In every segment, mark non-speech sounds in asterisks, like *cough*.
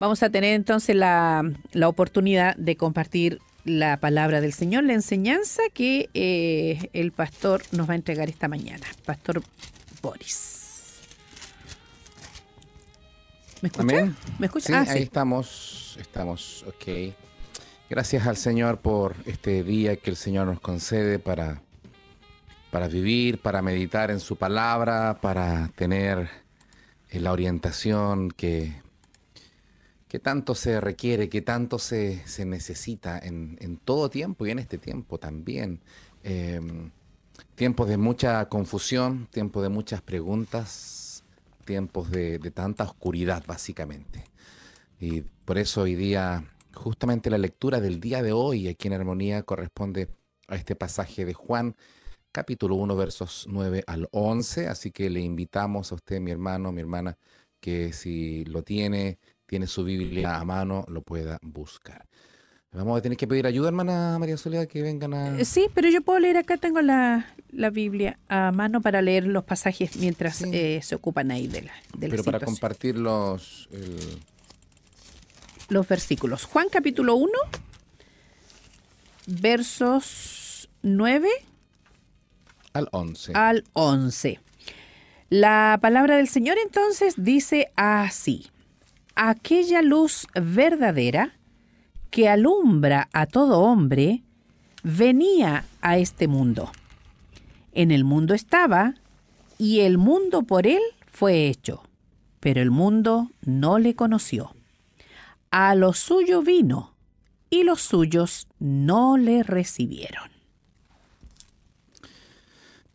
Vamos a tener entonces la, oportunidad de compartir la palabra del Señor, la enseñanza que eh, el pastor nos va a entregar esta mañana, Pastor Boris. ¿Me escucha? ¿Me escucha? Sí, ah, ahí estamos, estamos, ok. Gracias al Señor por este día que el Señor nos concede para para vivir, para meditar en su palabra, para tener eh, la orientación que, tanto se requiere, que tanto se, necesita en, todo tiempo y en este tiempo también. Em, tiempos de mucha confusión, tiempos de muchas preguntas, tiempos de, de tanta oscuridad básicamente. Y por eso hoy día, justamente la lectura del día de hoy aquí en Armonía corresponde a este pasaje de Juan capítulo 1, versos 9 al 11. Así que le invitamos a usted, mi hermano, mi hermana, que si lo tiene, tiene su Biblia a mano, lo pueda buscar. Vamos a tener que pedir ayuda, hermana María Soledad, que vengan a... Eh, sí, pero yo puedo leer acá, tengo la, Biblia a mano para leer los pasajes mientras eh, se ocupan ahí de la... pero para compartir los... Los versículos. Juan capítulo 1, versos 9 al 11. Al 11. La palabra del Señor entonces dice así, aquella luz verdadera que alumbra a todo hombre, venía a este mundo. En el mundo estaba, y el mundo por él fue hecho, pero el mundo no le conoció. A lo suyo vino, y los suyos no le recibieron.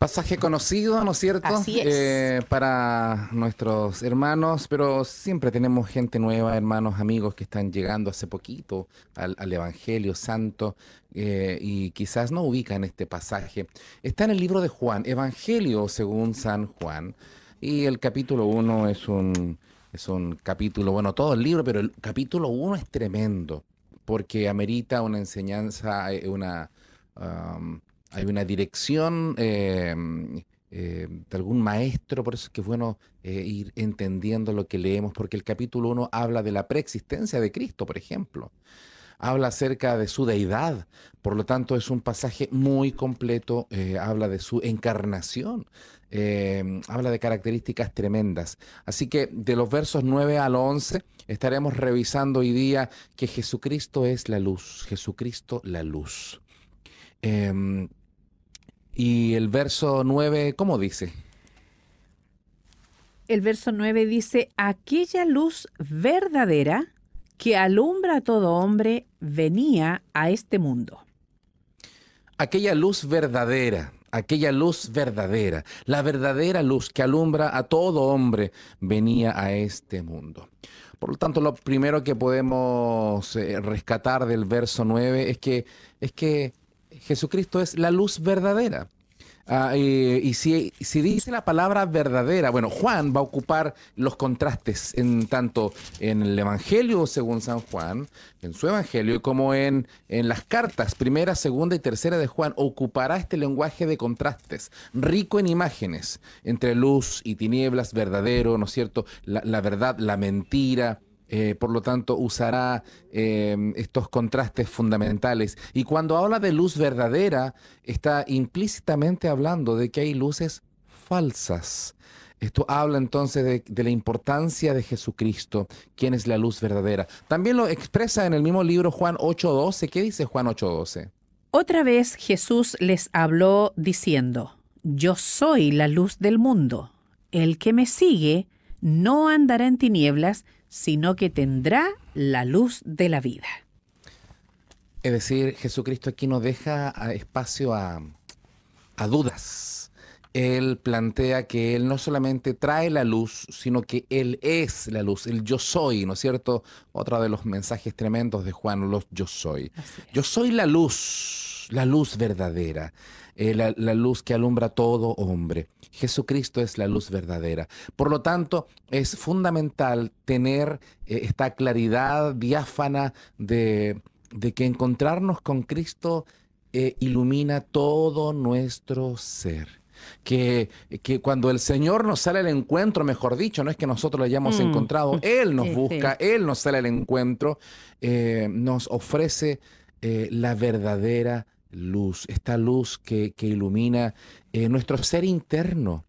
Pasaje conocido, ¿no es cierto? Así es. Eh, para nuestros hermanos, pero siempre tenemos gente nueva, hermanos, amigos que están llegando hace poquito al, Evangelio Santo eh, y quizás no ubican este pasaje. Está en el libro de Juan, Evangelio según San Juan, y el capítulo 1 es un, es un capítulo, bueno, todo el libro, pero el capítulo 1 es tremendo, porque amerita una enseñanza, eh, una... Um, hay una dirección em, em, de algún maestro, por eso es que es bueno eh, ir entendiendo lo que leemos, porque el capítulo 1 habla de la preexistencia de Cristo, por ejemplo. Habla acerca de su deidad, por lo tanto es un pasaje muy completo, eh, habla de su encarnación, em, habla de características tremendas. Así que de los versos 9 al 11 estaremos revisando hoy día que Jesucristo es la luz, Jesucristo la luz. Y el verso 9, ¿cómo dice? El verso 9 dice, aquella luz verdadera que alumbra a todo hombre venía a este mundo. Aquella luz verdadera, aquella luz verdadera, la verdadera luz que alumbra a todo hombre venía a este mundo. Por lo tanto, lo primero que podemos eh, rescatar del verso 9 es que, es que Jesucristo es la luz verdadera. Ah, eh, y si, dice la palabra verdadera, bueno, Juan va a ocupar los contrastes en tanto en el Evangelio según San Juan, en su Evangelio, como en, en las cartas primera, segunda y tercera de Juan, ocupará este lenguaje de contrastes, rico en imágenes, entre luz y tinieblas, verdadero, ¿no es cierto? La, la verdad, la mentira, eh, por lo tanto usará em, estos contrastes fundamentales. Y cuando habla de luz verdadera, está implícitamente hablando de que hay luces falsas. Esto habla entonces de, de, la importancia de Jesucristo, quien es la luz verdadera. También lo expresa en el mismo libro Juan 8.12. ¿Qué dice Juan 8.12? Otra vez Jesús les habló diciendo, Yo soy la luz del mundo. El que me sigue no andará en tinieblas, sino que tendrá la luz de la vida. Es decir, Jesucristo aquí nos deja ah, espacio a, a dudas. Él plantea que Él no solamente trae la luz, sino que Él es la luz, el yo soy, ¿no es cierto? Otro de los mensajes tremendos de Juan, los yo soy. Yo soy la luz, la luz verdadera. Eh, la, luz que alumbra todo hombre. Jesucristo es la luz verdadera. Por lo tanto, es fundamental tener eh, esta claridad diáfana de, que encontrarnos con Cristo eh, ilumina todo nuestro ser. Que, que, cuando el Señor nos sale al encuentro, mejor dicho, no es que nosotros lo hayamos mm. encontrado, *laughs* Él nos busca, Él nos sale al encuentro, nos ofrece la verdadera luz, esta luz que, ilumina eh, nuestro ser interno,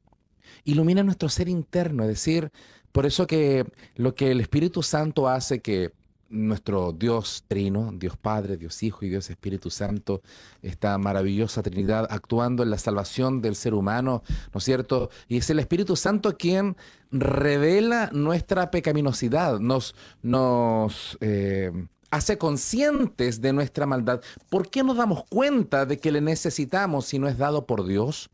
ilumina nuestro ser interno, es decir, por eso que lo que el Espíritu Santo hace que nuestro Dios Trino, Dios Padre, Dios Hijo y Dios Espíritu Santo, esta maravillosa Trinidad actuando en la salvación del ser humano, ¿no es cierto? Y es el Espíritu Santo quien revela nuestra pecaminosidad, nos, nos eh, hace conscientes de nuestra maldad. ¿Por qué nos damos cuenta de que le necesitamos si no es dado por Dios?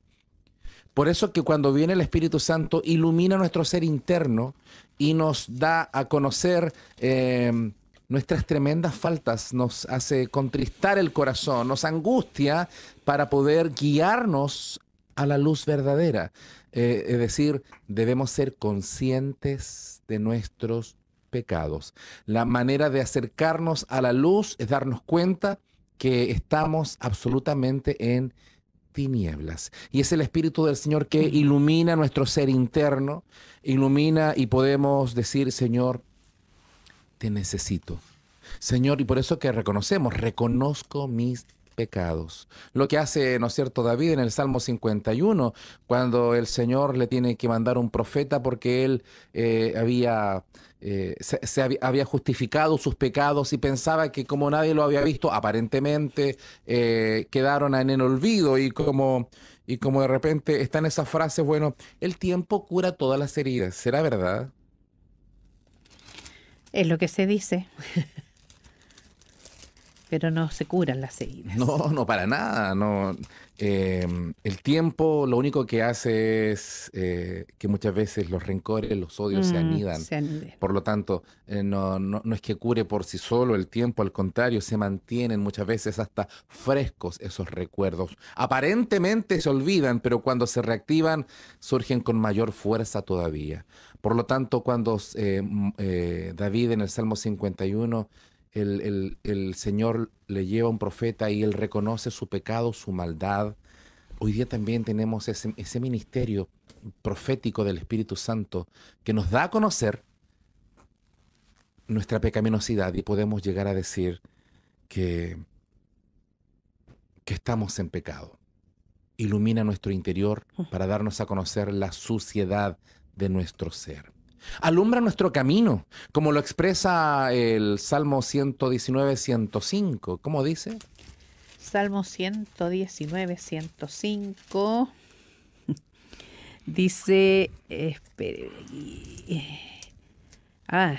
Por eso que cuando viene el Espíritu Santo ilumina nuestro ser interno y nos da a conocer eh, nuestras tremendas faltas, nos hace contristar el corazón, nos angustia para poder guiarnos a la luz verdadera. Eh, es decir, debemos ser conscientes de nuestros pecados. La manera de acercarnos a la luz es darnos cuenta que estamos absolutamente en tinieblas. Y es el Espíritu del Señor que ilumina nuestro ser interno, ilumina y podemos decir, Señor, te necesito. Señor, y por eso que reconocemos, reconozco mis pecados. Lo que hace, ¿no es cierto?, David en el Salmo 51, cuando el Señor le tiene que mandar un profeta porque él eh, había, eh, se, había justificado sus pecados y pensaba que como nadie lo había visto, aparentemente eh, quedaron en el olvido y como, y como de repente están esas frases, bueno, el tiempo cura todas las heridas, ¿será verdad? Es lo que se dice. *laughs* Pero no se curan las heridas. No, no, para nada. No. Eh, el tiempo lo único que hace es eh, que muchas veces los rencores, los odios se mm, anidan. Por lo tanto, eh, no, no, es que cure por sí solo el tiempo, al contrario, se mantienen muchas veces hasta frescos esos recuerdos. Aparentemente se olvidan, pero cuando se reactivan surgen con mayor fuerza todavía. Por lo tanto, cuando David en el Salmo 51 el, Señor le lleva a un profeta y él reconoce su pecado, su maldad. Hoy día también tenemos ese, ministerio profético del Espíritu Santo que nos da a conocer nuestra pecaminosidad y podemos llegar a decir que, que estamos en pecado. Ilumina nuestro interior mm. para darnos a conocer la suciedad de nuestro ser. Alumbra nuestro camino, como lo expresa el Salmo 119, 105. ¿Cómo dice? Salmo 119, 105. *laughs* Dice, espere, ah,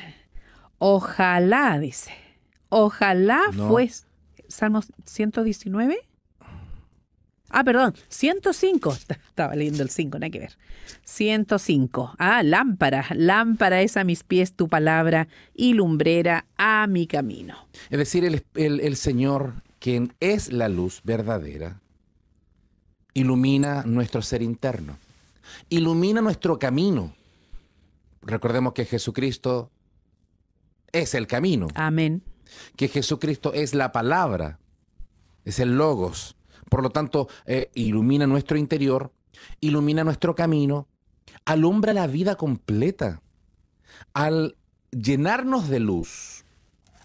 ojalá, dice, ojalá no. Salmo 119. Ah, perdón, 105. *laughs* Estaba leyendo el 5, hay que ver. 105. Ah, lámpara. Lámpara es a mis pies tu palabra y lumbrera a mi camino. Es decir, el, el Señor, quien es la luz verdadera, ilumina nuestro ser interno, ilumina nuestro camino. Recordemos que Jesucristo es el camino. Amén. Que Jesucristo es la palabra, es el logos por lo tanto, eh, ilumina nuestro interior, ilumina nuestro camino, alumbra la vida completa. Al llenarnos de luz,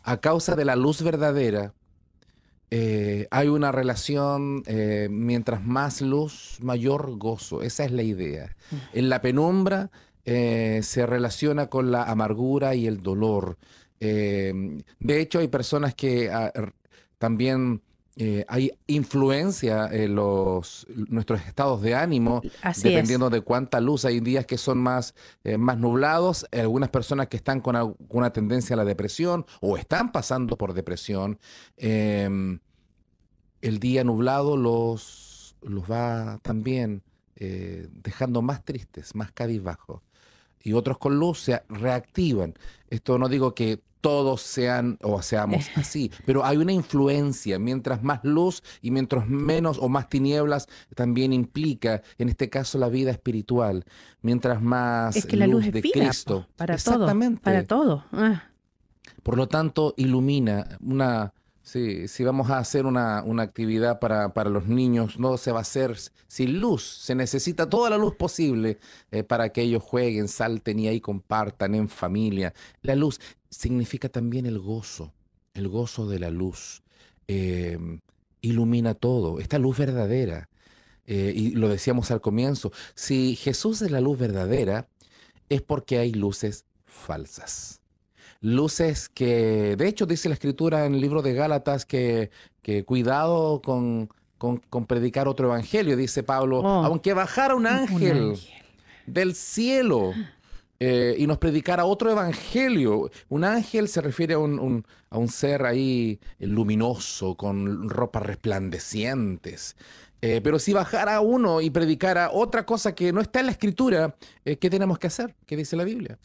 a causa de la luz verdadera, eh, hay una relación, eh, mientras más luz, mayor gozo. Esa es la idea. Mm. En la penumbra se relaciona con la amargura y el dolor. de hecho, hay personas que ah, también eh, hay influencia en los, nuestros estados de ánimo, dependiendo de cuánta luz. Hay días que son más, eh, más nublados, algunas personas que están con alguna tendencia a la depresión o están pasando por depresión. Em, el día nublado los, los va también eh, dejando más tristes, más cabizbajos y otros con luz se reactivan. Esto no digo que todos sean o seamos *laughs* así, pero hay una influencia, mientras más luz y mientras menos o más tinieblas también implica, en este caso la vida espiritual, mientras más que la luz, de Cristo, para Exactamente. para todo. Ah. Por lo tanto, ilumina una Sí, si vamos a hacer una, actividad para, los niños, no se va a hacer sin luz. Se necesita toda la luz posible eh, para que ellos jueguen, salten y ahí compartan en familia. La luz significa también el gozo, el gozo de la luz. Em, ilumina todo, esta luz verdadera. Eh, y lo decíamos al comienzo, si Jesús es la luz verdadera, es porque hay luces falsas luces que, de hecho, dice la escritura en el libro de Gálatas que, cuidado con, predicar otro evangelio, dice Pablo, oh. aunque bajara un ángel, del cielo. Eh, y nos predicara otro evangelio. Un ángel se refiere a un, ser ahí eh, luminoso, con ropas resplandecientes. Eh, pero si bajara uno y predicara otra cosa que no está en la escritura, ¿qué tenemos que hacer? ¿Qué dice la Biblia?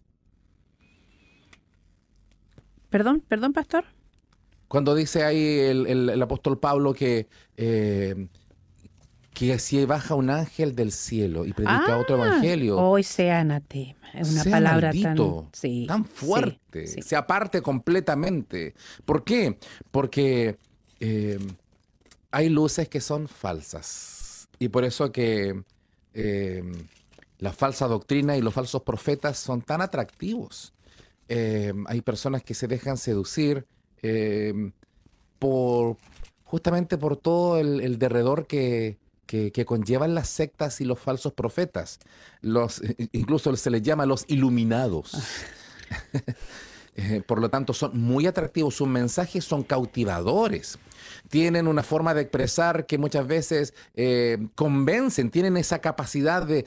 Perdón, perdón, pastor. Cuando dice ahí el, apóstol Pablo que, eh, que si baja un ángel del cielo y predica otro ah, evangelio. Hoy sea anatema. Es una palabra tan, fuerte. Se aparte completamente. ¿Por qué? Porque eh, hay luces que son falsas. Y por eso que eh, la falsa doctrina y los falsos profetas son tan atractivos. Eh, hay personas que se dejan seducir eh, por justamente por todo el, derredor que, conllevan las sectas y los falsos profetas. Los, *laughs* incluso se les llama los iluminados. Ah. *laughs* Eh, por lo tanto, son muy atractivos, sus mensajes son cautivadores, tienen una forma de expresar que muchas veces eh, convencen, tienen esa capacidad de,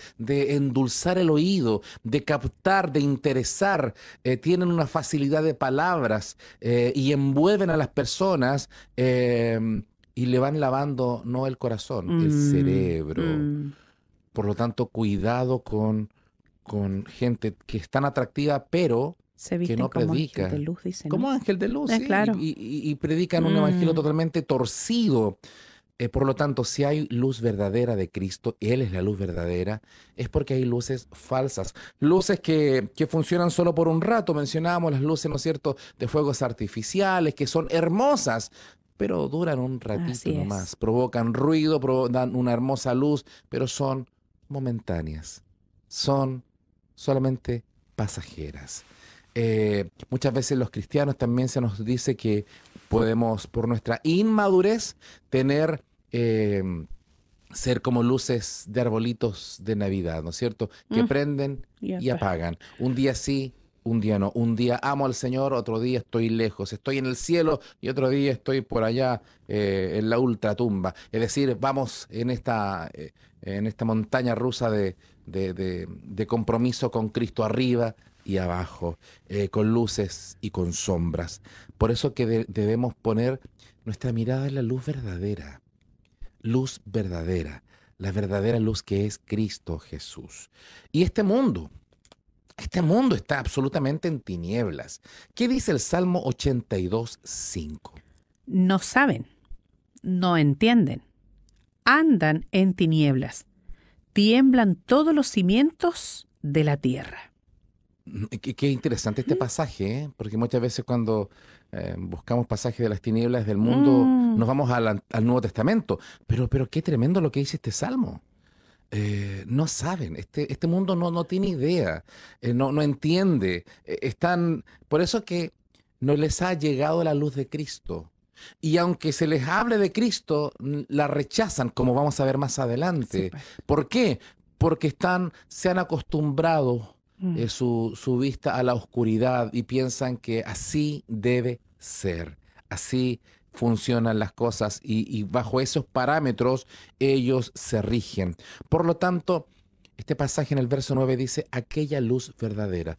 endulzar el oído, de captar, de interesar, eh, tienen una facilidad de palabras y envuelven a las personas em, y le van lavando no el corazón, el mm, cerebro. Mm. Por lo tanto, cuidado con, con gente que es tan atractiva, pero que no como predica. Ángel de luz, dicen Como ángel de luz, claro. y, predican un evangelio mm. totalmente torcido. Eh, por lo tanto, si hay luz verdadera de Cristo, y Él es la luz verdadera, es porque hay luces falsas, luces que, que funcionan solo por un rato. Mencionábamos las luces, ¿no es cierto?, de fuegos artificiales, que son hermosas, pero duran un ratito más provocan ruido, dan una hermosa luz, pero son momentáneas, son solamente pasajeras. Eh, muchas veces los cristianos también se nos dice que podemos, por nuestra inmadurez, tener... Eh, ser como luces de arbolitos de Navidad, ¿no es cierto? Que mm. prenden y apagan. Un día sí, un día no. Un día amo al Señor, otro día estoy lejos, estoy en el cielo y otro día estoy por allá eh, en la ultratumba. Es decir, vamos en esta, en esta montaña rusa de compromiso con Cristo arriba, y abajo, eh, con luces y con sombras. Por eso que debemos poner nuestra mirada en la luz verdadera, luz verdadera, la verdadera luz que es Cristo Jesús. Y este mundo, este mundo está absolutamente en tinieblas. ¿Qué dice el Salmo 82, 5? No saben, no entienden, andan en tinieblas, tiemblan todos los cimientos de la tierra. Mm, qué, interesante este pasaje, ¿eh? porque muchas veces cuando eh, buscamos pasajes de las tinieblas del mundo, mm. nos vamos al, Nuevo Testamento. Pero, pero qué tremendo lo que dice este salmo. Eh, no saben, este, este mundo no, no tiene idea, no, no entiende. están, por eso que no les ha llegado la luz de Cristo. Y aunque se les hable de Cristo, la rechazan, como vamos a ver más adelante. Pues. ¿Por qué? Porque están, se han acostumbrado Mm. Eh, su, vista a la oscuridad y piensan que así debe ser, así funcionan las cosas y, bajo esos parámetros ellos se rigen. Por lo tanto, este pasaje en el verso 9 dice, aquella luz verdadera.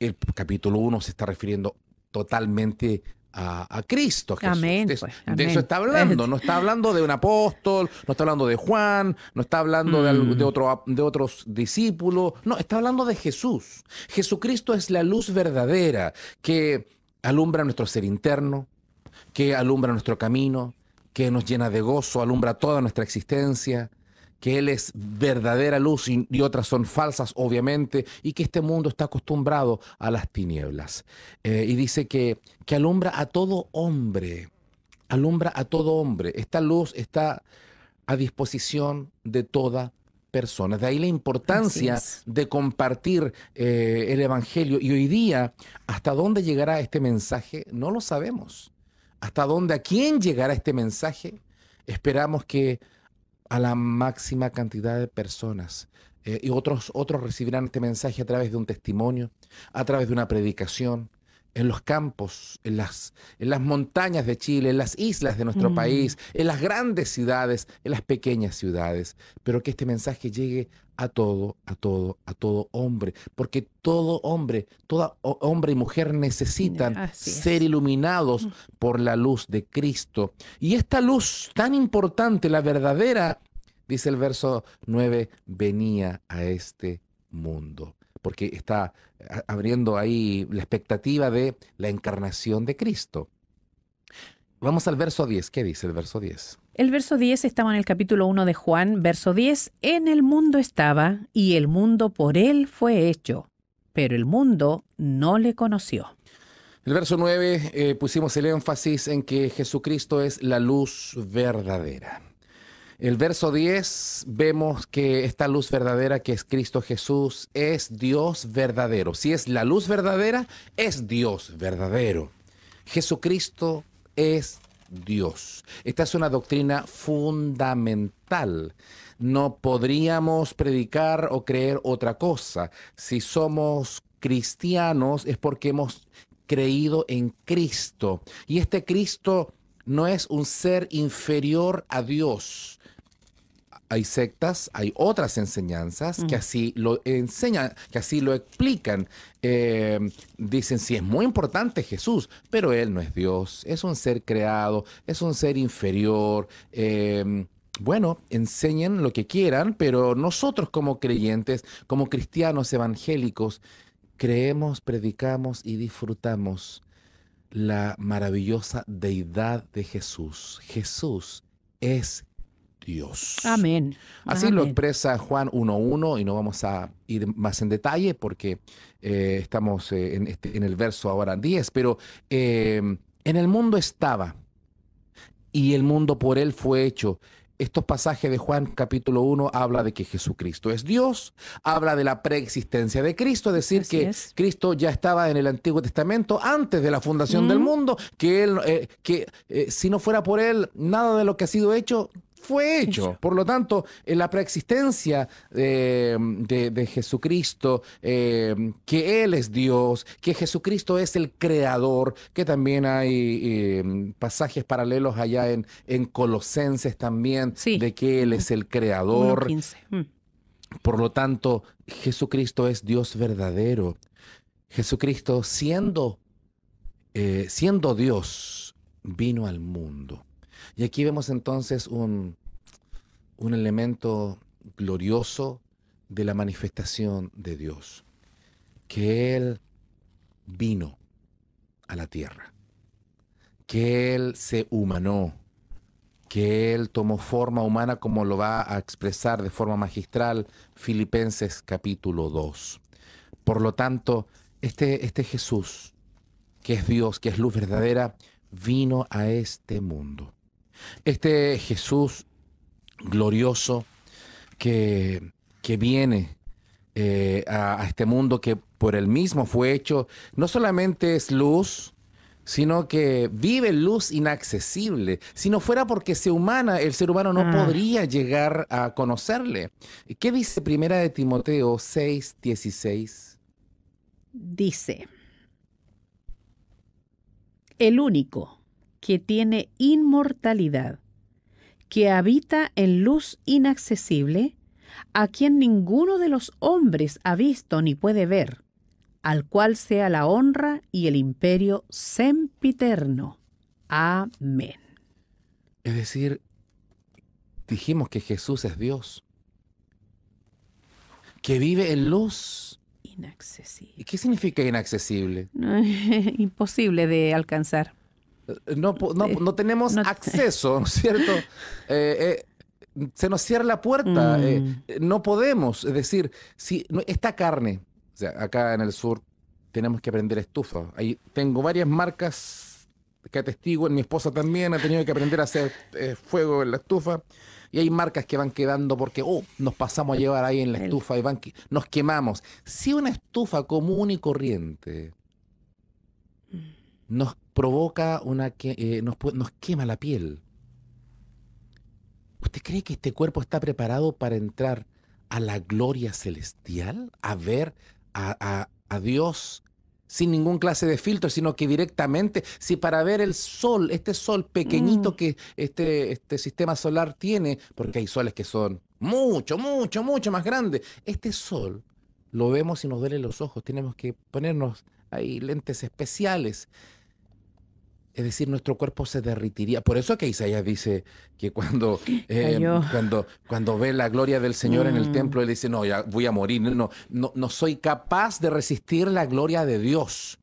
El capítulo 1 se está refiriendo totalmente a, Cristo Jesús. de, eso pues, está hablando. No está hablando de un apóstol, no está hablando de Juan, no está hablando mm. de, otro, de otros discípulos. No, está hablando de Jesús. Jesucristo es la luz verdadera que alumbra nuestro ser interno, que alumbra nuestro camino, que nos llena de gozo, alumbra toda nuestra existencia que Él es verdadera luz y, otras son falsas, obviamente, y que este mundo está acostumbrado a las tinieblas. Eh, y dice que, que alumbra a todo hombre, alumbra a todo hombre. Esta luz está a disposición de toda persona. De ahí la importancia de compartir eh, el Evangelio. Y hoy día, ¿hasta dónde llegará este mensaje? No lo sabemos. ¿Hasta dónde, a quién llegará este mensaje? Esperamos que a la máxima cantidad de personas. Eh, y otros, otros recibirán este mensaje a través de un testimonio, a través de una predicación, en los campos, en las, en las montañas de Chile, en las islas de nuestro país, en las grandes ciudades, en las pequeñas ciudades, pero que este mensaje llegue a todo, a todo, a todo hombre, porque todo hombre, todo hombre y mujer necesitan ser iluminados por la luz de Cristo. Y esta luz tan importante, la verdadera, dice el verso 9, venía a este mundo porque está eh, abriendo ahí la expectativa de la encarnación de Cristo. Vamos al verso 10. ¿Qué dice el verso 10? El verso 10 estaba en el capítulo 1 de Juan, verso 10. En el mundo estaba y el mundo por él fue hecho, pero el mundo no le conoció. El verso 9 eh, pusimos el énfasis en que Jesucristo es la luz verdadera. El verso 10 vemos que esta luz verdadera que es Cristo Jesús es Dios verdadero. Si es la luz verdadera, es Dios verdadero. Jesucristo es Dios. Esta es una doctrina fundamental. No podríamos predicar o creer otra cosa. Si somos cristianos es porque hemos creído en Cristo. Y este Cristo no es un ser inferior a Dios hay sectas, hay otras enseñanzas que así lo enseñan, que así lo explican. Eh, dicen, sí, es muy importante Jesús, pero Él no es Dios, es un ser creado, es un ser inferior. Eh, bueno, enseñen lo que quieran, pero nosotros como creyentes, como cristianos evangélicos, creemos, predicamos y disfrutamos la maravillosa deidad de Jesús. Jesús es Dios. Amén. Así lo expresa Juan 1.1 y no vamos a ir más en detalle porque eh, estamos eh, este, en, el verso ahora 10, pero em, en el mundo estaba y el mundo por él fue hecho. Estos pasajes de Juan capítulo 1 habla de que Jesucristo es Dios, habla de la preexistencia de Cristo, es decir, que Cristo ya estaba en el Antiguo Testamento antes de la fundación del mm. mundo, que, él, eh, que si no fuera por él, nada de lo que ha sido hecho fue hecho. Por lo tanto, en la preexistencia eh, de, Jesucristo, eh, que Él es Dios, que Jesucristo es el creador, que también hay eh, pasajes paralelos allá en, en Colosenses también, de que Él es el creador. Mm. Por lo tanto, Jesucristo es Dios verdadero. Jesucristo siendo, siendo Dios, vino al mundo y aquí vemos entonces un, elemento glorioso de la manifestación de Dios, que Él vino a la tierra, que Él se humanó, que Él tomó forma humana como lo va a expresar de forma magistral Filipenses capítulo 2. Por lo tanto, este, este Jesús, que es Dios, que es luz verdadera, vino a este mundo este Jesús glorioso que, que viene eh, a, este mundo que por él mismo fue hecho, no solamente es luz, sino que vive luz inaccesible. Si no fuera porque sea humana, el ser humano no ah. podría llegar a conocerle. ¿Qué dice Primera de Timoteo 6, 16? Dice, el único que tiene inmortalidad, que habita en luz inaccesible, a quien ninguno de los hombres ha visto ni puede ver, al cual sea la honra y el imperio sempiterno. Amén. Es decir, dijimos que Jesús es Dios, que vive en luz. Inaccesible. ¿Y qué significa inaccesible? *laughs* Imposible de alcanzar. Eh, no, tenemos *laughs* acceso, cierto? *laughs* Eh, eh, se nos cierra la puerta, mm. no podemos. Es decir, si esta carne, o sea, acá en el sur tenemos que aprender estufa. Ahí tengo varias marcas que atestiguan, mi esposa también ha tenido que aprender a hacer fuego en la estufa. Y hay marcas que van quedando porque, oh, nos pasamos a llevar ahí en la estufa y van nos quemamos. Si una estufa común y corriente mm. nos provoca una que eh, nos, quema la piel. ¿Usted cree que este cuerpo está preparado para entrar a la gloria celestial, a ver a, Dios sin ningún clase de filtro, sino que directamente, si para ver el sol, este sol pequeñito mm. que este, este sistema solar tiene, porque hay soles que son mucho, mucho, mucho más grandes, este sol lo vemos y nos duele los ojos, tenemos que ponernos ahí lentes especiales es decir, nuestro cuerpo se derritiría. Por eso que Isaías dice que cuando, *laughs* eh, cuando, cuando ve la gloria del Señor en el mm. templo, él dice, no, ya voy a morir, no, no, no soy capaz de resistir la gloria de Dios.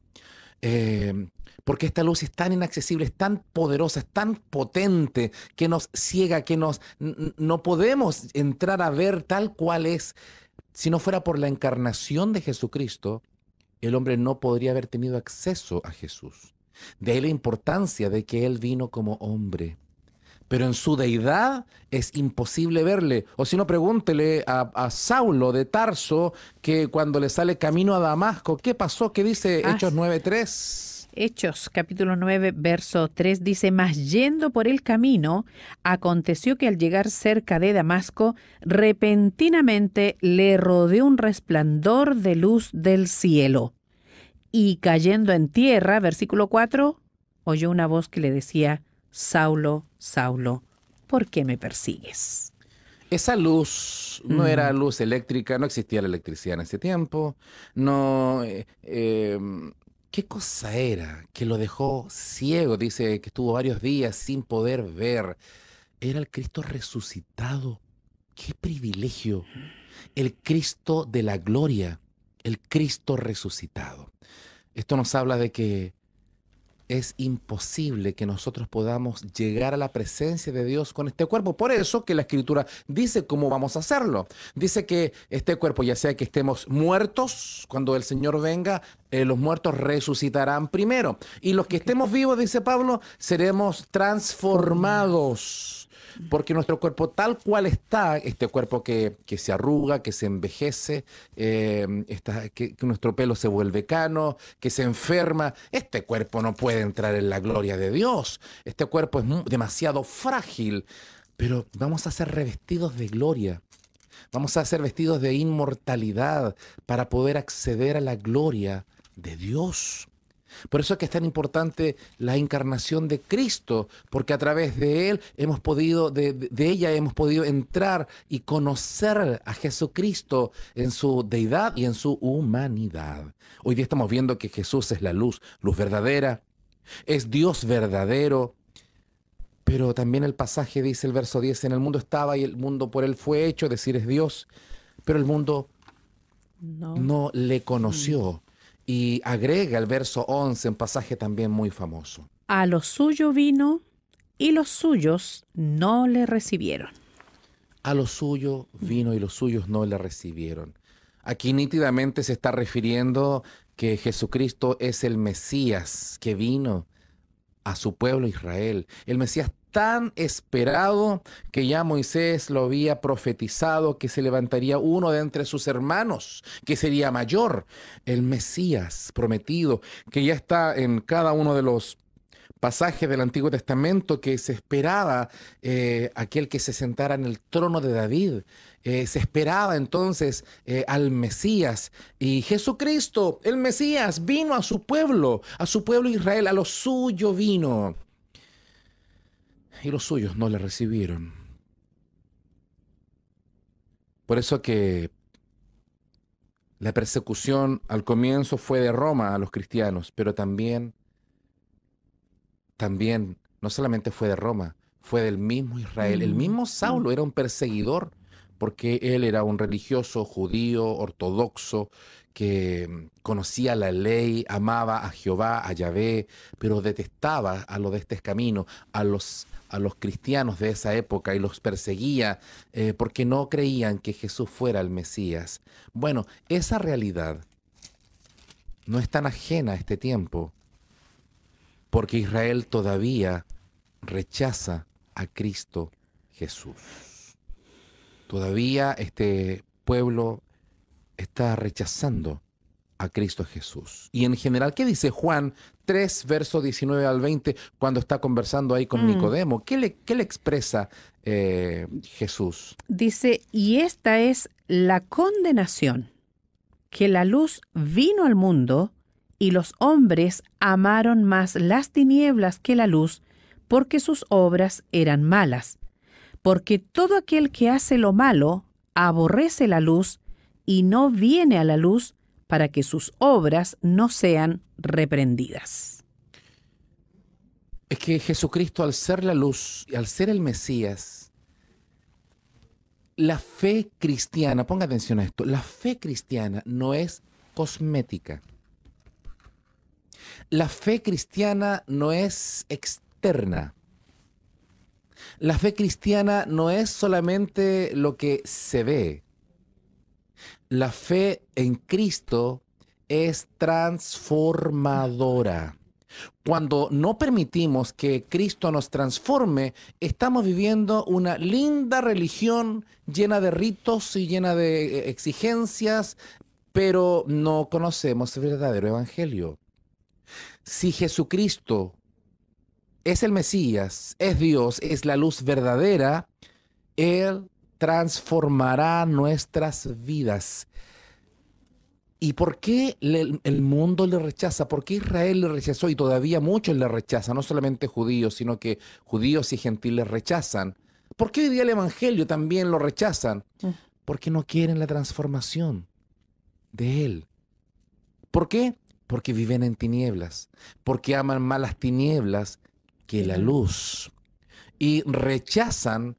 Eh, porque esta luz es tan inaccesible, es tan poderosa, es tan potente, que nos ciega, que nos no podemos entrar a ver tal cual es. Si no fuera por la encarnación de Jesucristo, el hombre no podría haber tenido acceso a Jesús. De la importancia de que Él vino como hombre. Pero en su deidad es imposible verle. O si no, pregúntele a, Saulo de Tarso que cuando le sale camino a Damasco, ¿qué pasó? ¿Qué dice ah, Hechos Hechos 9.3? Hechos capítulo 9, verso 3 dice, Mas yendo por el camino, aconteció que al llegar cerca de Damasco, repentinamente le rodeó un resplandor de luz del cielo y cayendo en tierra, versículo 4, oyó una voz que le decía, Saulo, Saulo, ¿por qué me persigues? Esa luz no era luz eléctrica, no existía la electricidad en ese tiempo, no... Eh, em, ¿Qué cosa era que lo dejó ciego? Dice que estuvo varios días sin poder ver. Era el Cristo resucitado. ¡Qué privilegio! El Cristo de la gloria el Cristo resucitado. Esto nos habla de que es imposible que nosotros podamos llegar a la presencia de Dios con este cuerpo. Por eso que la escritura dice cómo vamos a hacerlo. Dice que este cuerpo, ya sea que estemos muertos, cuando el Señor venga, eh, los muertos resucitarán primero. Y los que estemos vivos, dice Pablo, seremos transformados porque nuestro cuerpo tal cual está, este cuerpo que, se arruga, que se envejece, eh, que, que, nuestro pelo se vuelve cano, que se enferma, este cuerpo no puede entrar en la gloria de Dios, este cuerpo es demasiado frágil, pero vamos a ser revestidos de gloria. Vamos a ser vestidos de inmortalidad para poder acceder a la gloria de Dios. Por eso es que es tan importante la encarnación de Cristo, porque a través de él hemos podido, de, ella hemos podido entrar y conocer a Jesucristo en su deidad y en su humanidad. Hoy día estamos viendo que Jesús es la luz, luz verdadera, es Dios verdadero. Pero también el pasaje dice el verso 10, en el mundo estaba y el mundo por él fue hecho, decir, es Dios, pero el mundo no le mm. conoció y agrega el verso 11, un pasaje también muy famoso. A lo suyo vino y los suyos no le recibieron. A lo suyo vino y los suyos no le recibieron. Aquí nítidamente se está refiriendo que Jesucristo es el Mesías que vino a su pueblo Israel. El Mesías tan esperado que ya Moisés lo había profetizado que se levantaría uno de entre sus hermanos, que sería mayor, el Mesías prometido, que ya está en cada uno de los pasajes del Antiguo Testamento que se esperaba eh, aquel que se sentara en el trono de David. Eh, se esperaba entonces eh, al Mesías y Jesucristo, el Mesías, vino a su pueblo, a su pueblo Israel, a lo suyo vino y los suyos no le recibieron. Por eso que la persecución al comienzo fue de Roma a los cristianos, pero también, también, no solamente fue de Roma, fue del mismo Israel. El mismo Saulo era un perseguidor, porque él era un religioso judío, ortodoxo, que mm, conocía la ley, amaba a Jehová, a Yahvé, pero detestaba a los de este camino, a los a los cristianos de esa época y los perseguía eh, porque no creían que Jesús fuera el Mesías. Bueno, esa realidad no es tan ajena a este tiempo porque Israel todavía rechaza a Cristo Jesús. Todavía este pueblo está rechazando a Cristo Jesús. Y en general, ¿qué dice Juan 3, verso 19 al 20, cuando está conversando ahí con mm. Nicodemo? ¿Qué le, le expresa eh, Jesús? Dice, y esta es la condenación, que la luz vino al mundo y los hombres amaron más las tinieblas que la luz, porque sus obras eran malas. Porque todo aquel que hace lo malo aborrece la luz y no viene a la luz, para que sus obras no sean reprendidas. Es que Jesucristo al ser la luz y al ser el Mesías, la fe cristiana, ponga atención a esto, la fe cristiana no es cosmética. La fe cristiana no es externa. La fe cristiana no es solamente lo que se ve la fe en Cristo es transformadora. Cuando no permitimos que Cristo nos transforme, estamos viviendo una linda religión llena de ritos y llena de eh, exigencias, pero no conocemos el verdadero evangelio. Si Jesucristo es el Mesías, es Dios, es la luz verdadera, Él transformará nuestras vidas. ¿Y por qué el mundo le rechaza? ¿Por qué Israel le rechazó? Y todavía muchos le rechazan, no solamente judíos, sino que judíos y gentiles rechazan. ¿Por qué hoy día el Evangelio también lo rechazan? Mm. Porque no quieren la transformación de Él. ¿Por qué? Porque viven en tinieblas, porque aman más las tinieblas que la luz. Y rechazan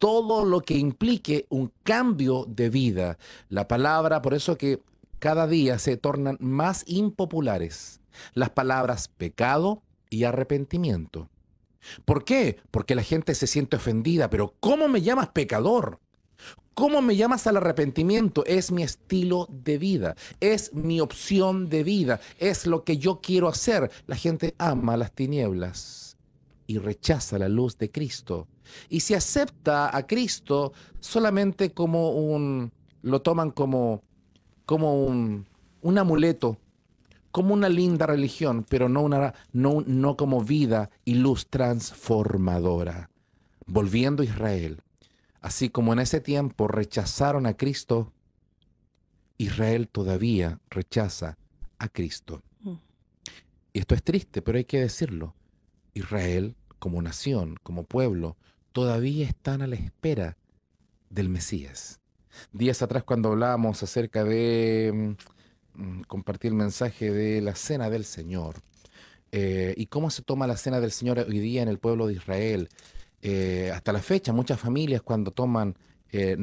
todo lo que implique un cambio de vida. La palabra, por eso que cada día se tornan más impopulares las palabras pecado y arrepentimiento. ¿Por qué? Porque la gente se siente ofendida, pero ¿cómo me llamas pecador? ¿Cómo me llamas al arrepentimiento? Es mi estilo de vida, es mi opción de vida, es lo que yo quiero hacer. La gente ama las tinieblas y rechaza la luz de Cristo y si acepta a Cristo solamente como un, lo toman como, como un, un amuleto, como una linda religión, pero no, una, no, no como vida y luz transformadora. Volviendo a Israel, así como en ese tiempo rechazaron a Cristo, Israel todavía rechaza a Cristo. Mm. Y esto es triste, pero hay que decirlo. Israel, como nación, como pueblo, todavía están a la espera del Mesías. Días atrás cuando hablábamos acerca de mm, mm, compartir el mensaje de la cena del Señor eh, y cómo se toma la cena del Señor hoy día en el pueblo de Israel, eh, hasta la fecha muchas familias cuando toman eh,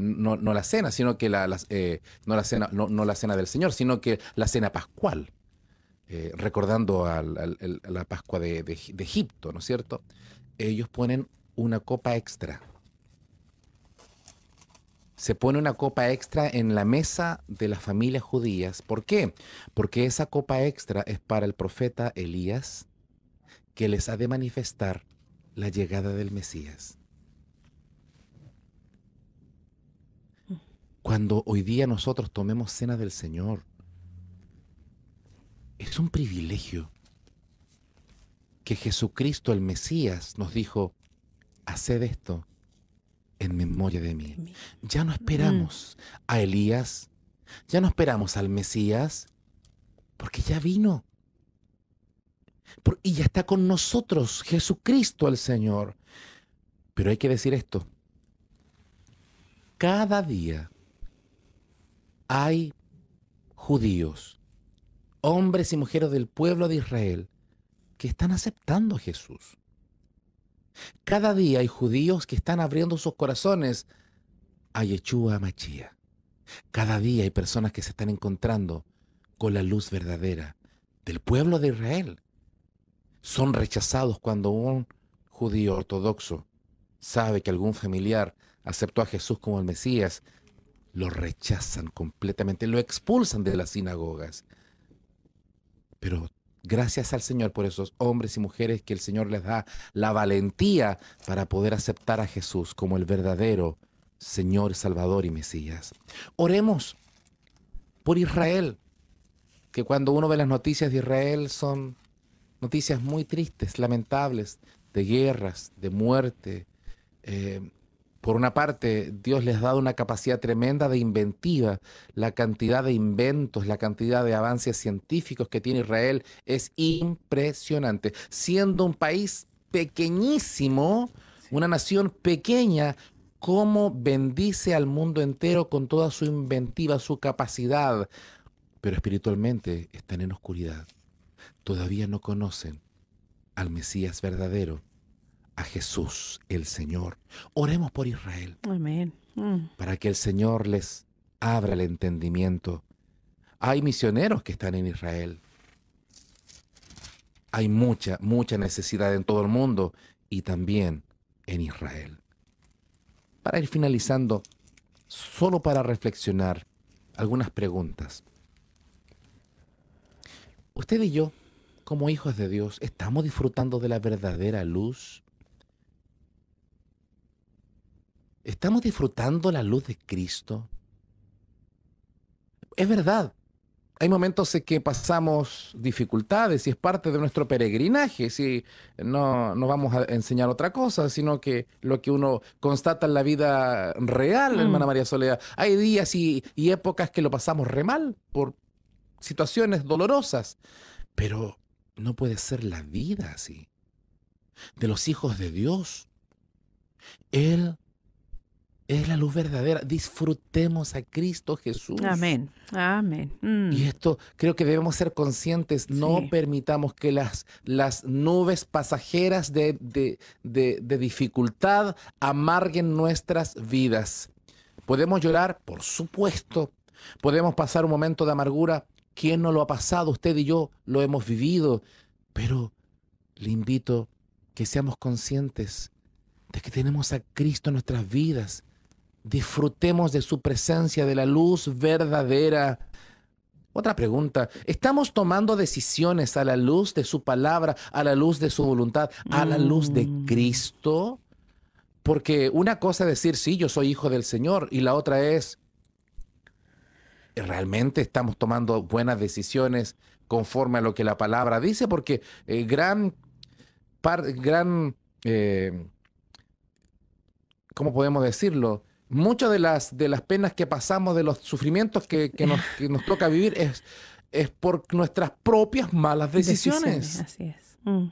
no, la cena, sino que la, no la cena, no, la cena del Señor, sino que la cena pascual, recordando la Pascua de, de Egipto, ¿no es cierto? Ellos ponen una copa extra. Se pone una copa extra en la mesa de las familias judías. ¿Por qué? Porque esa copa extra es para el profeta Elías, que les ha de manifestar la llegada del Mesías. Cuando hoy día nosotros tomemos cena del Señor, es un privilegio que Jesucristo el Mesías nos dijo, haced esto en memoria de mí. Ya no esperamos mm. a Elías, ya no esperamos al Mesías, porque ya vino. y ya está con nosotros Jesucristo el Señor. Pero hay que decir esto. Cada día hay judíos, hombres y mujeres del pueblo de Israel, que están aceptando a Jesús. Cada día hay judíos que están abriendo sus corazones a Yeshua Machía. Cada día hay personas que se están encontrando con la luz verdadera del pueblo de Israel. Son rechazados cuando un judío ortodoxo sabe que algún familiar aceptó a Jesús como el Mesías, lo rechazan completamente, lo expulsan de las sinagogas. Pero Gracias al Señor por esos hombres y mujeres que el Señor les da la valentía para poder aceptar a Jesús como el verdadero Señor, Salvador y Mesías. Oremos por Israel, que cuando uno ve las noticias de Israel son noticias muy tristes, lamentables, de guerras, de muerte, eh, por una parte, Dios les ha dado una capacidad tremenda de inventiva. La cantidad de inventos, la cantidad de avances científicos que tiene Israel es impresionante. Siendo un país pequeñísimo, una nación pequeña, cómo bendice al mundo entero con toda su inventiva, su capacidad. Pero espiritualmente están en oscuridad. Todavía no conocen al Mesías verdadero a Jesús el Señor. Oremos por Israel. Amén. Mm. Para que el Señor les abra el entendimiento. Hay misioneros que están en Israel. Hay mucha, mucha necesidad en todo el mundo y también en Israel. Para ir finalizando, solo para reflexionar, algunas preguntas. Usted y yo, como hijos de Dios, ¿estamos disfrutando de la verdadera luz ¿Estamos disfrutando la luz de Cristo? Es verdad, hay momentos en que pasamos dificultades y es parte de nuestro peregrinaje, si no, vamos a enseñar otra cosa, sino que lo que uno constata en la vida real, mm. hermana María Soledad. Hay días y épocas que lo pasamos re mal por situaciones dolorosas, pero no puede ser la vida así. De los hijos de Dios, Él es la luz verdadera. Disfrutemos a Cristo Jesús. Amén. Amén. Mm. Y esto creo que debemos ser conscientes. No permitamos que las, las nubes pasajeras de, de dificultad amarguen nuestras vidas. Podemos llorar, por supuesto. Podemos pasar un momento de amargura. ¿Quién no lo ha pasado? Usted y yo lo hemos vivido. Pero le invito que seamos conscientes de que tenemos a Cristo en nuestras vidas disfrutemos de su presencia, de la luz verdadera. Otra pregunta, ¿estamos tomando decisiones a la luz de su palabra, a la luz de su voluntad, a la luz de mm. Cristo? Porque una cosa es decir, sí, yo soy hijo del Señor, y la otra es, ¿realmente estamos tomando buenas decisiones conforme a lo que la palabra dice? Porque eh, gran, gran eh, ¿cómo podemos decirlo? muchas de las, de las penas que pasamos, de los sufrimientos que, nos, toca vivir, es, es por nuestras propias malas decisiones. así es. Mm.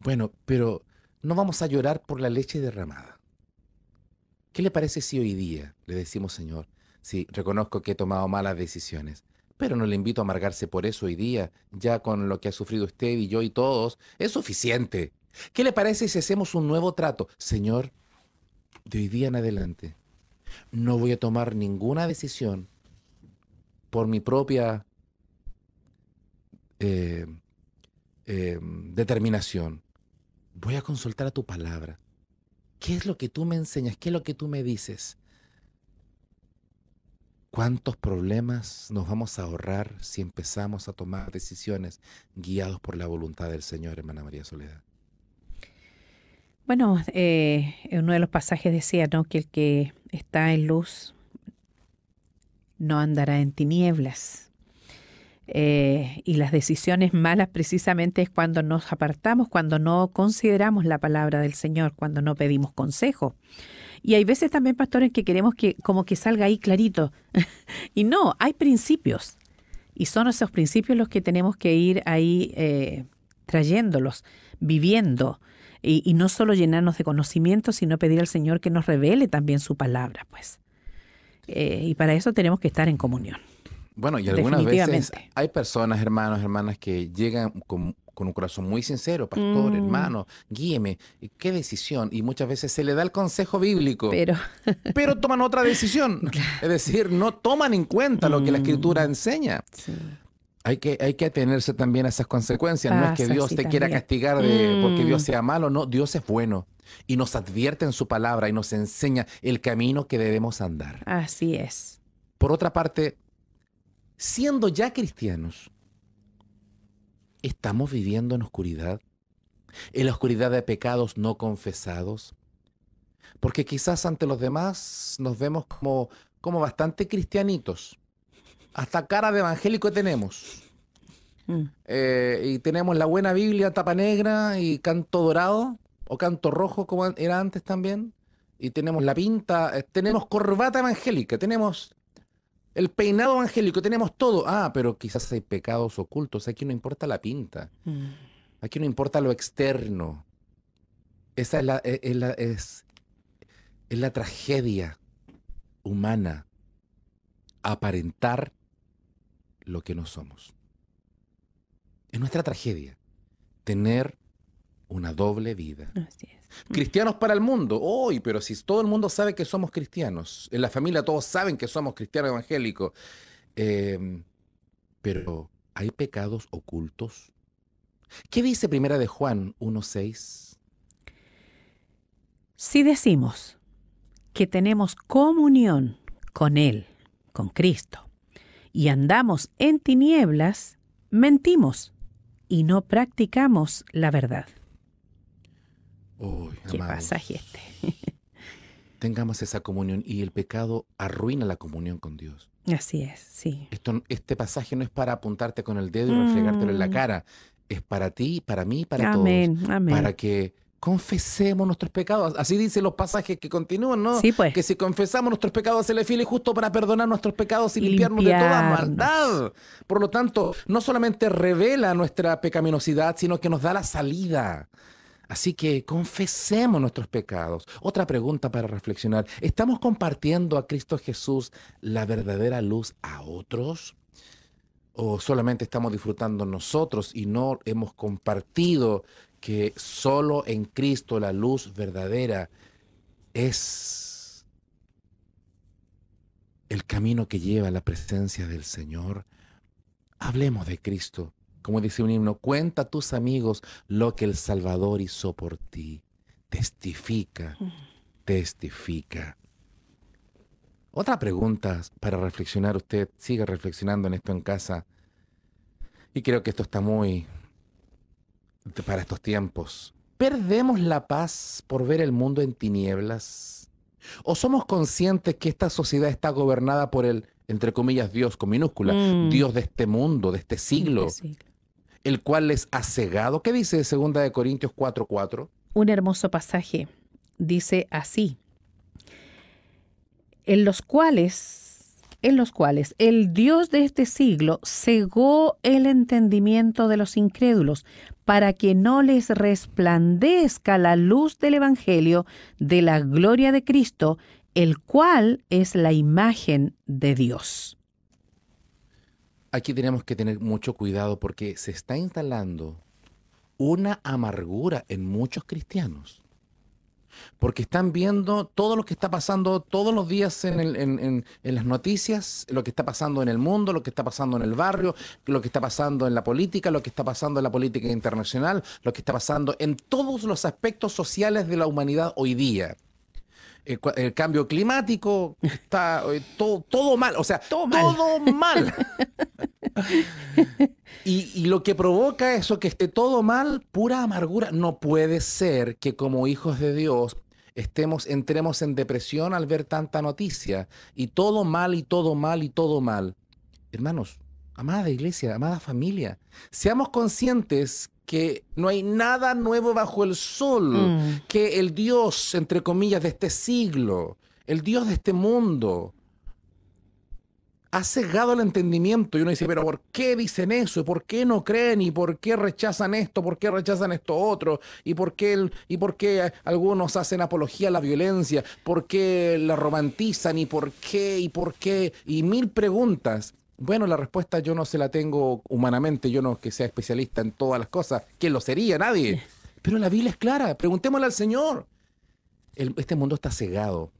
Bueno, pero no vamos a llorar por la leche derramada. ¿Qué le parece si hoy día le decimos, Señor, sí, reconozco que he tomado malas decisiones, pero no le invito a amargarse por eso hoy día, ya con lo que ha sufrido usted y yo y todos, es suficiente. ¿Qué le parece si hacemos un nuevo trato? Señor, de hoy día en adelante no voy a tomar ninguna decisión por mi propia eh, eh, determinación. Voy a consultar a tu palabra. ¿Qué es lo que tú me enseñas? ¿Qué es lo que tú me dices? ¿Cuántos problemas nos vamos a ahorrar si empezamos a tomar decisiones guiados por la voluntad del Señor, hermana María Soledad? Bueno, eh, uno de los pasajes decía ¿no? que el que está en luz no andará en tinieblas. Eh, y las decisiones malas precisamente es cuando nos apartamos, cuando no consideramos la palabra del Señor, cuando no pedimos consejo. Y hay veces también, pastores, que queremos que como que salga ahí clarito. *laughs* y no, hay principios. Y son esos principios los que tenemos que ir ahí eh, trayéndolos, viviendo y, no solo llenarnos de conocimiento, sino pedir al Señor que nos revele también su palabra, pues. Eh, y para eso tenemos que estar en comunión. Bueno, y algunas veces hay personas, hermanos, hermanas, que llegan con, con un corazón muy sincero, pastor, mm. hermano, guíeme, qué decisión. Y muchas veces se le da el consejo bíblico, pero, *laughs* pero toman otra decisión. *laughs* Es decir, no toman en cuenta lo que la escritura mm. enseña. Sí. Hay que, hay que atenerse también a esas consecuencias. no es que Dios te quiera castigar porque Dios mm. sea malo, no, Dios es bueno y nos advierte en su palabra y nos enseña el camino que debemos andar. Así es. Por otra parte, siendo ya cristianos, ¿estamos viviendo en oscuridad? ¿En la oscuridad de pecados no confesados? Porque quizás ante los demás nos vemos como, como bastante cristianitos, hasta cara de evangélico tenemos. Mm. Eh, y tenemos la buena Biblia, tapa negra y canto dorado o canto rojo como era antes también. Y tenemos la pinta, eh, tenemos corbata evangélica, tenemos el peinado evangélico, tenemos todo. Ah, pero quizás hay pecados ocultos. Aquí no importa la pinta. Mm. Aquí no importa lo externo. Esa es la, eh, es la, es, es la tragedia humana. Aparentar lo que no somos. Es nuestra tragedia tener una doble vida. Cristianos para el mundo, hoy, pero si todo el mundo sabe que somos cristianos, en la familia todos saben que somos cristianos evangélicos, em, pero hay pecados ocultos. ¿Qué dice primera de Juan 1.6? Si decimos que tenemos comunión con Él, con Cristo, y andamos en tinieblas, mentimos y no practicamos la verdad. Qué pasaje este. *laughs* tengamos esa comunión y el pecado arruina la comunión con Dios. Así es, sí. este pasaje no es para apuntarte con el dedo y en la mm. cara, es para ti, para mí, para amén, todos, amén. para que confesemos nuestros pecados. Así dicen los pasajes que continúan, ¿no? Sí, pues. Que si confesamos nuestros pecados, se le fiel y justo para perdonar nuestros pecados y, limpiarnos, limpiarnos, de toda maldad. Por lo tanto, no solamente revela nuestra pecaminosidad, sino que nos da la salida. Así que confesemos nuestros pecados. Otra pregunta para reflexionar. ¿Estamos compartiendo a Cristo Jesús la verdadera luz a otros? ¿O solamente estamos disfrutando nosotros y no hemos compartido que solo en Cristo la luz verdadera es el camino que lleva a la presencia del Señor. Hablemos de Cristo. Como dice un himno, cuenta a tus amigos lo que el Salvador hizo por ti. Testifica, mm. testifica. Otra pregunta para reflexionar usted, sigue reflexionando en esto en casa. Y creo que esto está muy, para estos tiempos. ¿Perdemos la paz por ver el mundo en tinieblas? ¿O somos conscientes que esta sociedad está gobernada por el, entre comillas, Dios con minúscula, mm. Dios de este mundo, de este, este siglo, el cual les ha cegado? ¿Qué dice 2 de Corintios 4:4? Un hermoso pasaje. Dice así, en los cuales en los cuales el Dios de este siglo cegó el entendimiento de los incrédulos para que no les resplandezca la luz del Evangelio de la gloria de Cristo, el cual es la imagen de Dios. Aquí tenemos que tener mucho cuidado porque se está instalando una amargura en muchos cristianos porque están viendo todo lo que está pasando todos los días en, las noticias, lo que está pasando en el mundo, lo que está pasando en el barrio, lo que está pasando en la política, lo que está pasando en la política internacional, lo que está pasando en todos los aspectos sociales de la humanidad hoy día. El, cambio climático está eh, todo, todo mal, o sea, Todo mal. *laughs* Y, lo que provoca eso, que esté todo mal, pura amargura. No puede ser que como hijos de Dios estemos, entremos en depresión al ver tanta noticia. Y todo mal, y todo mal, y todo mal. Hermanos, amada iglesia, amada familia, seamos conscientes que no hay nada nuevo bajo el sol, mm. que el Dios, entre comillas, de este siglo, el Dios de este mundo, ha cegado el entendimiento y uno dice, pero ¿por qué dicen eso? ¿Por qué no creen? ¿Y por qué rechazan esto? ¿Por qué rechazan esto otro? ¿Y por qué, y por qué algunos hacen apología a la violencia? ¿Por qué la romantizan? ¿Y por qué? ¿Y por qué? Y mil preguntas. Bueno, la respuesta yo no se la tengo humanamente, yo no que sea especialista en todas las cosas, que lo sería nadie. Pero la Biblia es clara, preguntémosle al Señor. este mundo está cegado,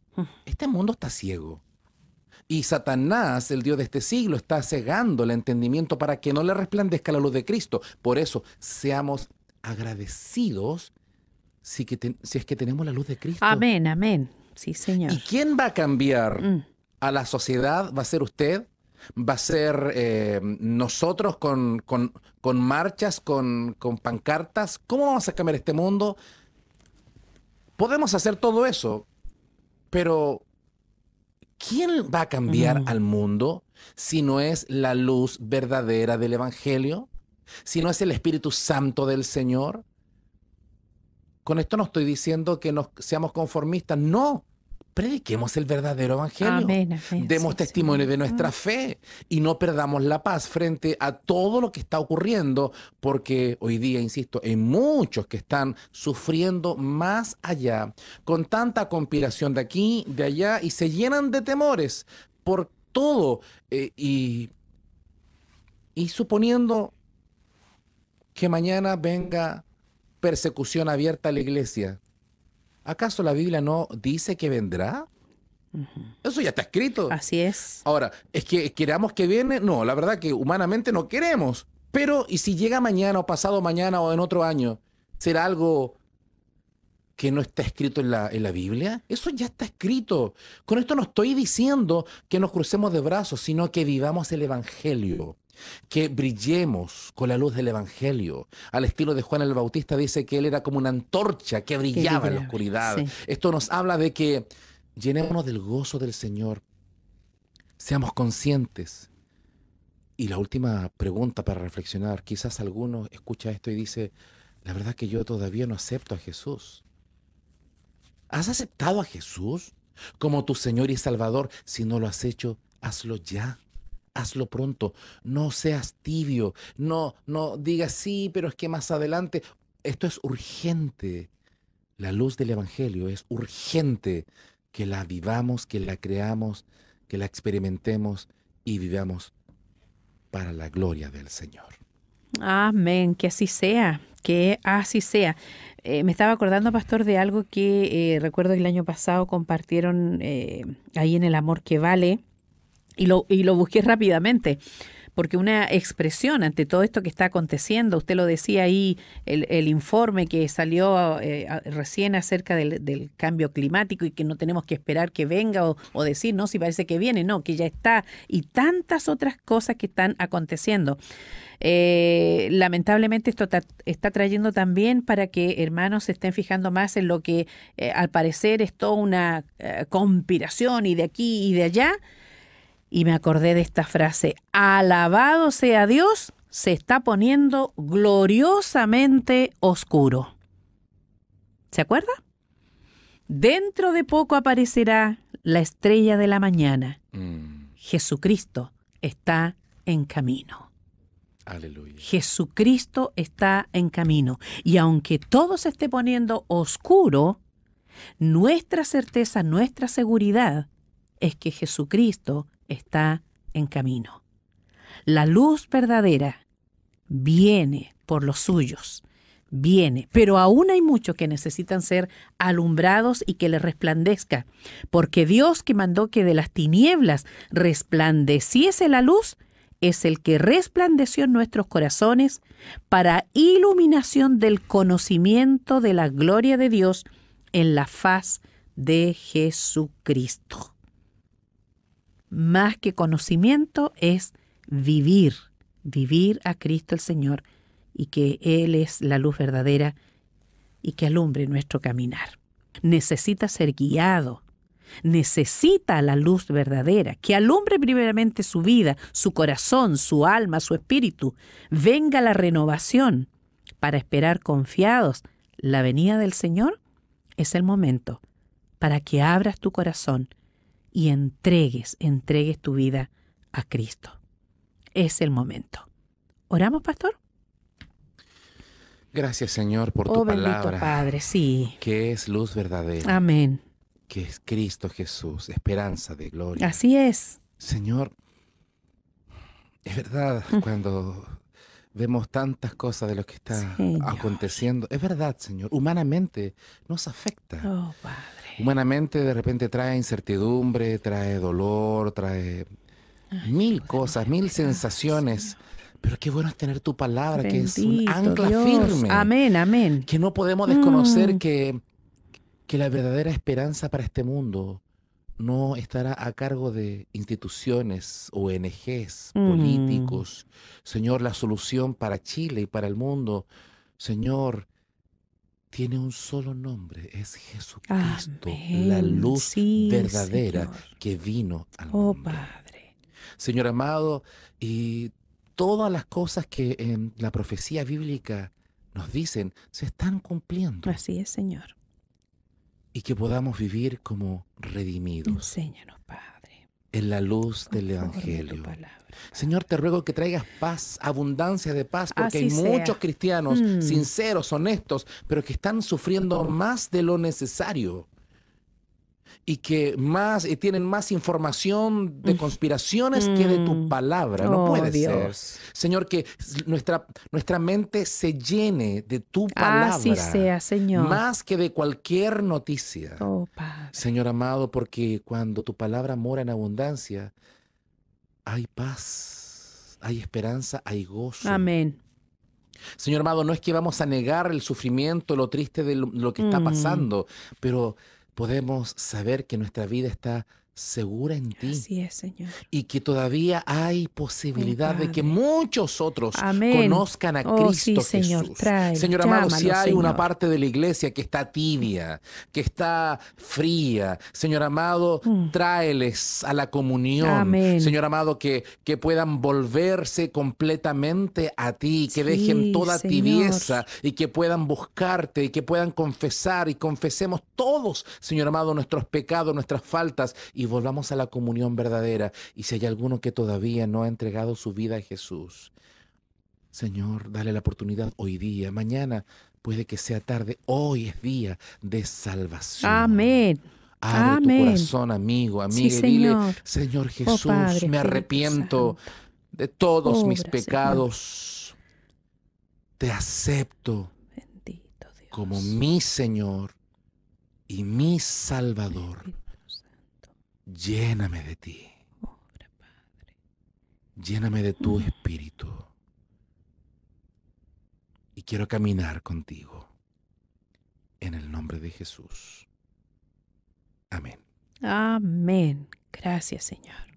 este mundo está ciego. Y Satanás, el Dios de este siglo, está cegando el entendimiento para que no le resplandezca la luz de Cristo. Por eso, seamos agradecidos si, es que tenemos la luz de Cristo. Amén, amén. Sí, Señor. ¿Y quién va a cambiar mm. a la sociedad? ¿Va a ser usted? ¿Va a ser eh, nosotros con, con marchas, con, con pancartas? ¿Cómo vamos a cambiar este mundo? Podemos hacer todo eso, pero ¿quién va a cambiar al mundo si no es la luz verdadera del Evangelio? Si no es el Espíritu Santo del Señor? Con esto no estoy diciendo que seamos conformistas, no, prediquemos el verdadero evangelio. Demos testimonio de nuestra mm. fe y no perdamos la paz frente a todo lo que está ocurriendo, porque hoy día, insisto, hay muchos que están sufriendo más allá, con tanta conspiración de aquí, de allá, y se llenan de temores por todo eh, y suponiendo que mañana venga persecución abierta a la iglesia ¿Acaso la Biblia no dice que vendrá? Eso ya está escrito. Así es. Ahora, es que queramos que viene, no, la verdad que humanamente no queremos. Pero, ¿y si llega mañana o pasado mañana o en otro año? ¿Será algo que no está escrito en la, en la, Biblia? Eso ya está escrito. Con esto no estoy diciendo que nos crucemos de brazos, sino que vivamos el Evangelio que brillemos con la luz del Evangelio. Al estilo de Juan el Bautista dice que él era como una antorcha que brillaba en la oscuridad. Esto nos habla de que llenémonos del gozo del Señor, seamos conscientes. Y la última pregunta para reflexionar, quizás alguno escucha esto y dice, la verdad que yo todavía no acepto a Jesús. ¿Has aceptado a Jesús como tu Señor y Salvador? Si no lo has hecho, hazlo ya hazlo pronto, no seas tibio, no, no digas sí, pero es que más adelante, esto es urgente. La luz del Evangelio es urgente que la vivamos, que la creamos, que la experimentemos y vivamos para la gloria del Señor. Amén, que así sea, que así sea. Eh, me estaba acordando, pastor, de algo que eh, recuerdo que el año pasado compartieron eh, ahí en El Amor que Vale, y lo, y lo busqué rápidamente porque una expresión ante todo esto que está aconteciendo, usted lo decía ahí, el, el informe que salió eh, recién acerca del, cambio climático y que no tenemos que esperar que venga o, decir, no, si parece que viene, no, que ya está, y tantas otras cosas que están aconteciendo. Eh, lamentablemente esto está trayendo también para que hermanos se estén fijando más en lo que eh, al parecer es toda una conspiración y de aquí y de allá y me acordé de esta frase, alabado sea Dios, se está poniendo gloriosamente oscuro. ¿Se acuerda? Dentro de poco aparecerá la estrella de la mañana. Mm. Jesucristo está en camino. Aleluya. Jesucristo está en camino. Y aunque todo se esté poniendo oscuro, nuestra certeza, nuestra seguridad es que Jesucristo está en camino. La luz verdadera viene por los suyos, viene, pero aún hay muchos que necesitan ser alumbrados y que les resplandezca, porque Dios que mandó que de las tinieblas resplandeciese la luz, es el que resplandeció en nuestros corazones para iluminación del conocimiento de la gloria de Dios en la faz de Jesucristo más que conocimiento es vivir, vivir a Cristo el Señor y que Él es la luz verdadera y que alumbre nuestro caminar. Necesita ser guiado, necesita la luz verdadera, que alumbre primeramente su vida, su corazón, su alma, su espíritu. Venga la renovación para esperar confiados la venida del Señor. Es el momento para que abras tu corazón y entregues, entregues tu vida a Cristo. Es el momento. ¿Oramos, pastor? Gracias, Señor, por tu oh, bendito Padre, sí. Que es luz verdadera. Amén. Que es Cristo Jesús, esperanza de gloria. Así es. Señor, es verdad, mm. cuando Vemos tantas cosas de lo que está aconteciendo. Es verdad, Señor, humanamente nos afecta. Oh, humanamente de repente trae incertidumbre, trae dolor, trae mil cosas, mil sensaciones. Pero qué bueno es tener tu palabra, que es un ancla firme. Amén, amén. Que no podemos desconocer mm. que, que la verdadera esperanza para este mundo no estará a cargo de instituciones, ONGs, mm. políticos. Señor, la solución para Chile y para el mundo, Señor, tiene un solo nombre, es Jesucristo, la luz verdadera que vino al oh, mundo. Padre. Señor amado, y todas las cosas que en la profecía bíblica nos dicen se están cumpliendo. Así es, Señor y que podamos vivir como redimidos. Enséñanos, Padre. En la luz del Evangelio. Señor, te ruego que traigas paz, abundancia de paz, porque hay muchos cristianos mm. sinceros, honestos, pero que están sufriendo más de lo necesario y que más tienen más información de conspiraciones que de tu mm. palabra. No oh, puede ser. Señor, que nuestra, nuestra mente se llene de tu palabra. Así sea, Señor. Más que de cualquier noticia. Oh, Señor amado, porque cuando tu palabra mora en abundancia, hay paz, hay esperanza, hay gozo. Amén. Señor amado, no es que vamos a negar el sufrimiento, lo triste de lo, que está mm. pasando, pero podemos saber que nuestra vida está segura en ti. Así es, Señor. Y que todavía hay posibilidad de que muchos otros conozcan a oh, Cristo Señor, Jesús. señor amado, si hay una parte de la iglesia que está tibia, que está fría, Señor amado, mm. tráeles a la comunión. Amén. Señor amado, que, que puedan volverse completamente a ti, que dejen toda tibieza y que puedan buscarte y que puedan confesar y confesemos todos, Señor amado, nuestros pecados, nuestras faltas y volvamos a la comunión verdadera. Y si hay alguno que todavía no ha entregado su vida a Jesús, Señor, dale la oportunidad hoy día, mañana puede que sea tarde, hoy es día de salvación. Amén. Abre tu corazón, amigo, amiga, dile, Señor oh, Jesús, me arrepiento de todos mis pecados. Te acepto como mi Señor y mi Salvador. Lléname de ti. Lléname de tu espíritu. Y quiero caminar contigo. En el nombre de Jesús. Amén. Amén. Gracias, Señor.